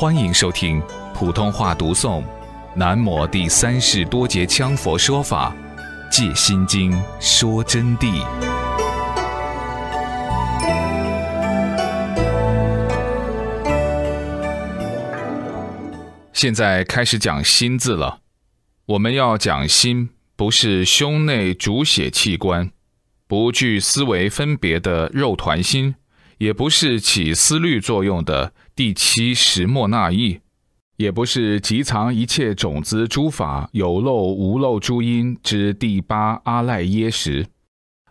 欢迎收听普通话读诵《南摩第三世多杰羌佛说法·借心经说真谛》。现在开始讲“心”字了。我们要讲心，不是胸内主血器官，不具思维分别的肉团心。也不是起思虑作用的第七石墨那意，也不是集藏一切种子诸法有漏无漏诸因之第八阿赖耶识，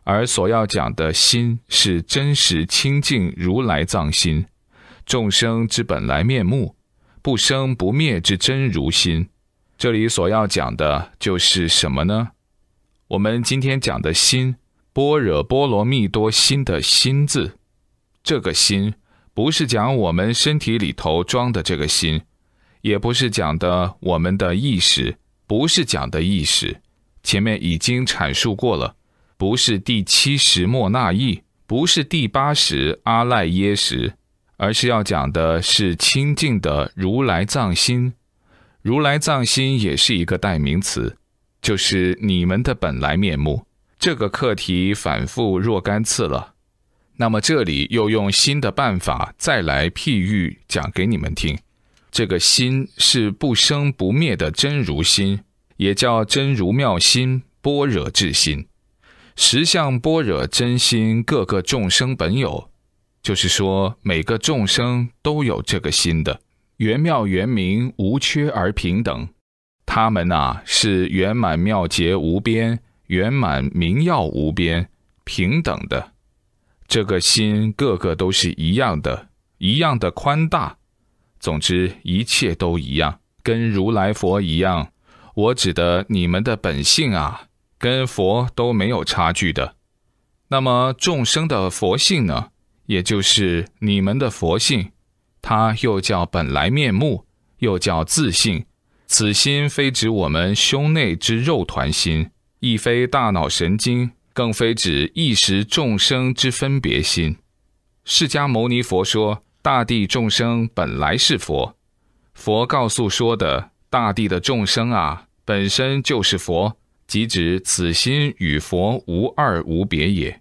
而所要讲的心是真实清净如来藏心，众生之本来面目，不生不灭之真如心。这里所要讲的就是什么呢？我们今天讲的心，般若波罗蜜多心的心字。这个心，不是讲我们身体里头装的这个心，也不是讲的我们的意识，不是讲的意识。前面已经阐述过了，不是第七识莫那意，不是第八识阿赖耶识，而是要讲的是清净的如来藏心。如来藏心也是一个代名词，就是你们的本来面目。这个课题反复若干次了。那么这里又用新的办法再来譬喻讲给你们听，这个心是不生不灭的真如心，也叫真如妙心、般若智心、实相般若真心，各个众生本有，就是说每个众生都有这个心的，圆妙圆明无缺而平等，他们啊是圆满妙洁无边，圆满明耀无边，平等的。这个心个个都是一样的，一样的宽大，总之一切都一样，跟如来佛一样。我指的你们的本性啊，跟佛都没有差距的。那么众生的佛性呢，也就是你们的佛性，它又叫本来面目，又叫自性。此心非指我们胸内之肉团心，亦非大脑神经。更非指一时众生之分别心。释迦牟尼佛说：大地众生本来是佛。佛告诉说的大地的众生啊，本身就是佛，即指此心与佛无二无别也。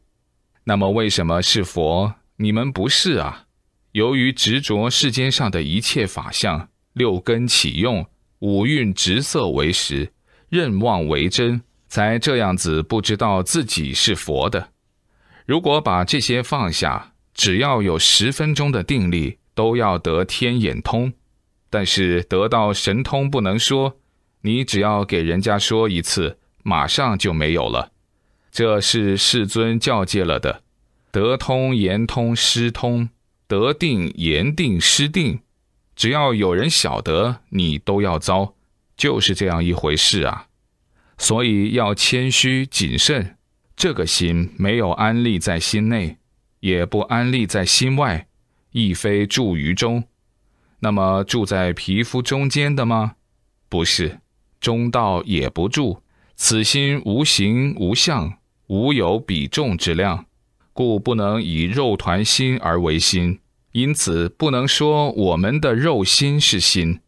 那么为什么是佛？你们不是啊？由于执着世间上的一切法相，六根起用，五蕴执色为实，任妄为真。才这样子不知道自己是佛的。如果把这些放下，只要有十分钟的定力，都要得天眼通。但是得到神通不能说，你只要给人家说一次，马上就没有了。这是世尊教戒了的：得通、言通、失通；得定、言定、失定。只要有人晓得你都要遭，就是这样一回事啊。所以要谦虚谨慎，这个心没有安立在心内，也不安立在心外，亦非住于中。那么住在皮肤中间的吗？不是，中道也不住。此心无形无相，无有比重之量，故不能以肉团心而为心。因此不能说我们的肉心是心。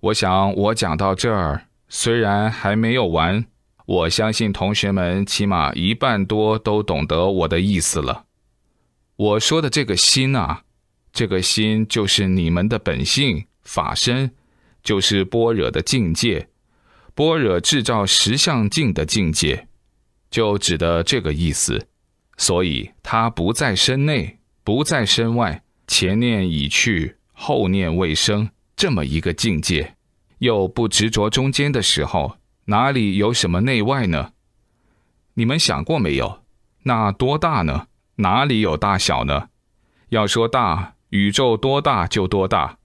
我想我讲到这儿。虽然还没有完，我相信同学们起码一半多都懂得我的意思了。我说的这个心啊，这个心就是你们的本性法身，就是般若的境界，般若制造实相境的境界，就指的这个意思。所以它不在身内，不在身外，前念已去，后念未生，这么一个境界。又不执着中间的时候，哪里有什么内外呢？你们想过没有？那多大呢？哪里有大小呢？要说大，宇宙多大就多大；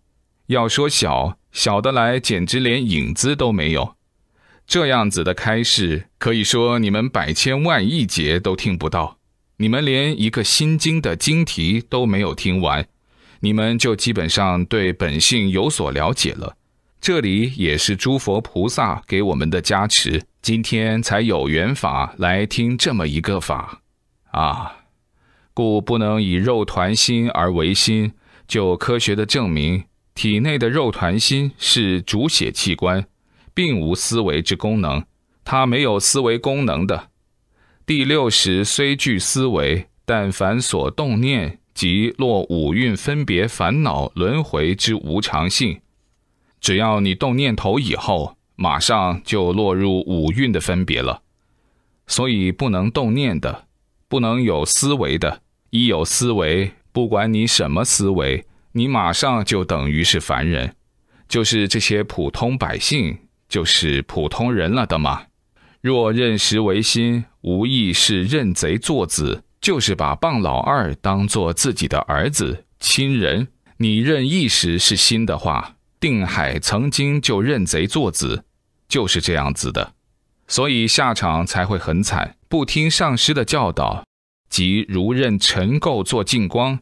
要说小，小的来简直连影子都没有。这样子的开示，可以说你们百千万亿劫都听不到，你们连一个心经的经题都没有听完，你们就基本上对本性有所了解了。这里也是诸佛菩萨给我们的加持，今天才有缘法来听这么一个法，啊，故不能以肉团心而为心。就科学的证明，体内的肉团心是主血器官，并无思维之功能，它没有思维功能的。第六识虽具思维，但凡所动念，即落五蕴分别、烦恼轮回之无常性。只要你动念头以后，马上就落入五蕴的分别了。所以不能动念的，不能有思维的。一有思维，不管你什么思维，你马上就等于是凡人，就是这些普通百姓，就是普通人了的嘛。若认识为心，无意是认贼作子，就是把棒老二当做自己的儿子亲人。你认意识是心的话。定海曾经就认贼作子，就是这样子的，所以下场才会很惨。不听上师的教导，即如认尘垢做净光，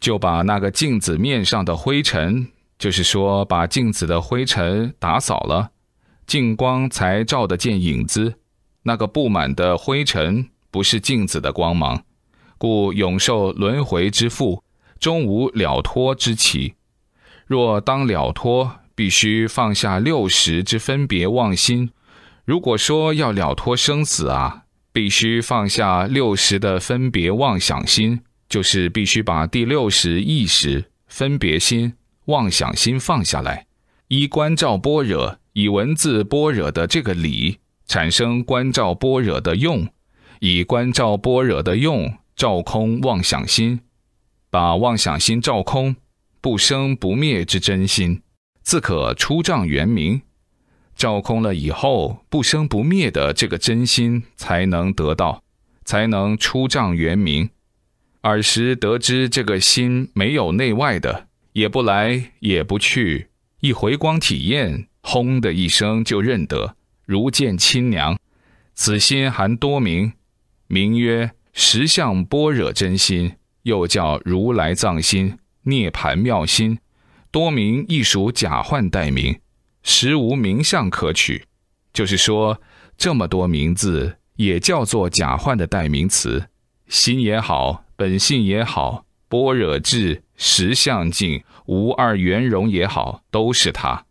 就把那个镜子面上的灰尘，就是说把镜子的灰尘打扫了，净光才照得见影子。那个布满的灰尘不是镜子的光芒，故永受轮回之缚，终无了脱之期。若当了脱，必须放下六十之分别妄心；如果说要了脱生死啊，必须放下六十的分别妄想心，就是必须把第六十意识分别心妄想心放下来。依观照般若，以文字般若的这个理，产生观照般若的用；以观照般若的用照空妄想心，把妄想心照空。不生不灭之真心，自可出丈圆明。照空了以后，不生不灭的这个真心才能得到，才能出丈圆明。尔时得知这个心没有内外的，也不来也不去。一回光体验，轰的一声就认得，如见亲娘。此心含多名，名曰实相般若真心，又叫如来藏心。涅盘妙心，多名亦属假幻代名，实无名相可取。就是说，这么多名字也叫做假幻的代名词，心也好，本性也好，般若智、实相境、无二圆融也好，都是它，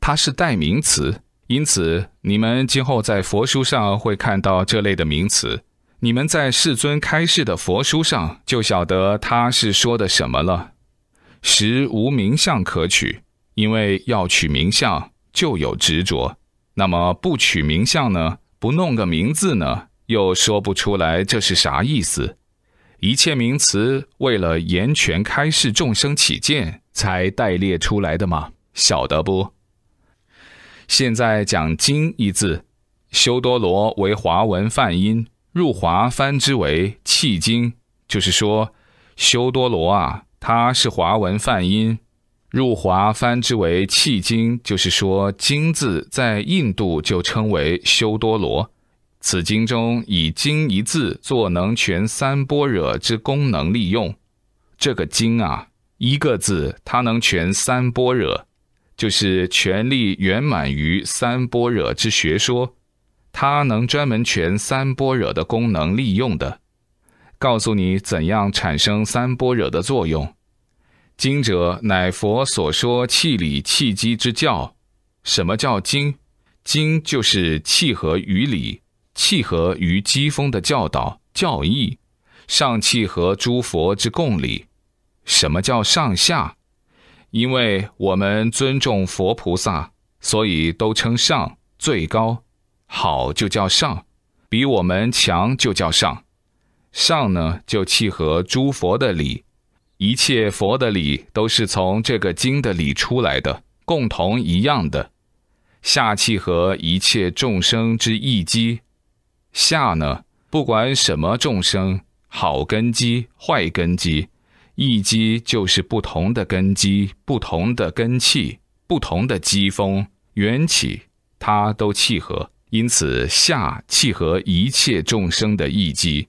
它是代名词。因此，你们今后在佛书上会看到这类的名词，你们在世尊开示的佛书上就晓得他是说的什么了。实无名相可取，因为要取名相就有执着。那么不取名相呢？不弄个名字呢？又说不出来这是啥意思？一切名词为了言权开示众生起见才代列出来的嘛，晓得不？现在讲经一字，修多罗为华文梵音，入华翻之为契经，就是说修多罗啊。它是华文梵音，入华翻之为“契经”，就是说“经”字在印度就称为“修多罗”。此经中以“经”一字作能全三波惹之功能利用。这个“经”啊，一个字，它能全三波惹，就是权力圆满于三波惹之学说，它能专门全三波惹的功能利用的。告诉你怎样产生三波惹的作用。经者，乃佛所说气理气机之教。什么叫经？经就是气和于理，气和于机锋的教导教义。上气和诸佛之共理。什么叫上下？因为我们尊重佛菩萨，所以都称上，最高，好就叫上，比我们强就叫上。上呢，就契合诸佛的理，一切佛的理都是从这个经的理出来的，共同一样的。下契合一切众生之意机，下呢，不管什么众生，好根基、坏根基，意基就是不同的根基、不同的根气、不同的机风缘起，它都契合，因此下契合一切众生的意机。